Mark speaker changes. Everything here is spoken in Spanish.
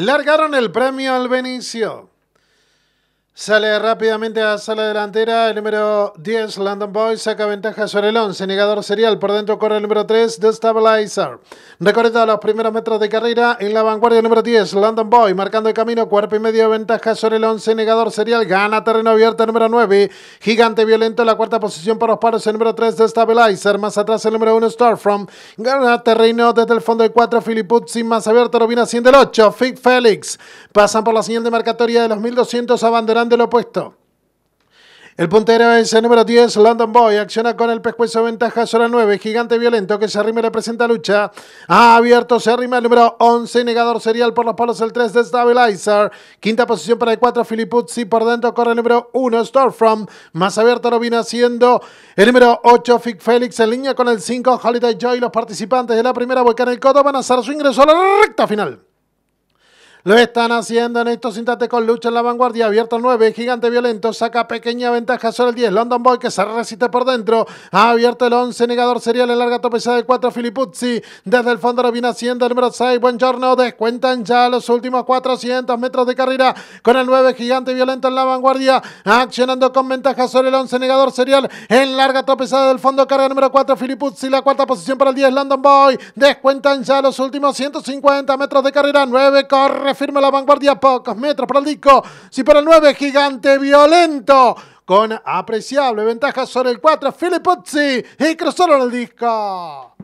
Speaker 1: Largaron el premio al Benicio. Sale rápidamente a sala delantera el número 10, London Boy, saca ventaja sobre el 11, Negador Serial, por dentro corre el número 3, The Stabilizer. Recorriendo los primeros metros de carrera, en la vanguardia el número 10, London Boy, marcando el camino, cuerpo y medio ventaja sobre el 11, Negador Serial, gana terreno abierto el número 9, Gigante Violento, la cuarta posición para los paros, el número 3, The Stabilizer, más atrás el número 1, From, gana terreno desde el fondo del 4, sin más abierto lo viene haciendo 8, Fig Félix. Pasan por la señal marcatoria de los 1200, abanderando de opuesto. El puntero es el número 10, London Boy. Acciona con el pescuezo ventaja zona 9. Gigante violento que se arrima le presenta lucha. Ha abierto, se arrima el número 11. Negador serial por los palos el 3 de Stabilizer. Quinta posición para el 4, Filipuzzi. Por dentro corre el número 1, Storfrom. Más abierto lo viene haciendo el número 8, Fick Félix. En línea con el 5, Holiday Joy. Los participantes de la primera vuelta en el codo van a hacer su ingreso a la recta final. Lo están haciendo en estos instantes con lucha en la vanguardia. Abierto el 9. Gigante violento. Saca pequeña ventaja sobre el 10. London Boy que se resiste por dentro. Abierto el 11. Negador serial. En larga tropezada de 4. Filipuzzi. Desde el fondo lo viene haciendo el número 6. Buen Giorno Descuentan ya los últimos 400 metros de carrera. Con el 9. Gigante violento en la vanguardia. Accionando con ventaja sobre el 11. Negador serial. En larga tropezada del fondo. Carga número 4. Filipuzzi. La cuarta posición para el 10. London Boy. Descuentan ya los últimos 150 metros de carrera. 9. Corre firma la vanguardia a pocos metros para el disco. Si para el 9, gigante violento. Con apreciable ventaja sobre el 4, Pozzi y cruzaron el disco.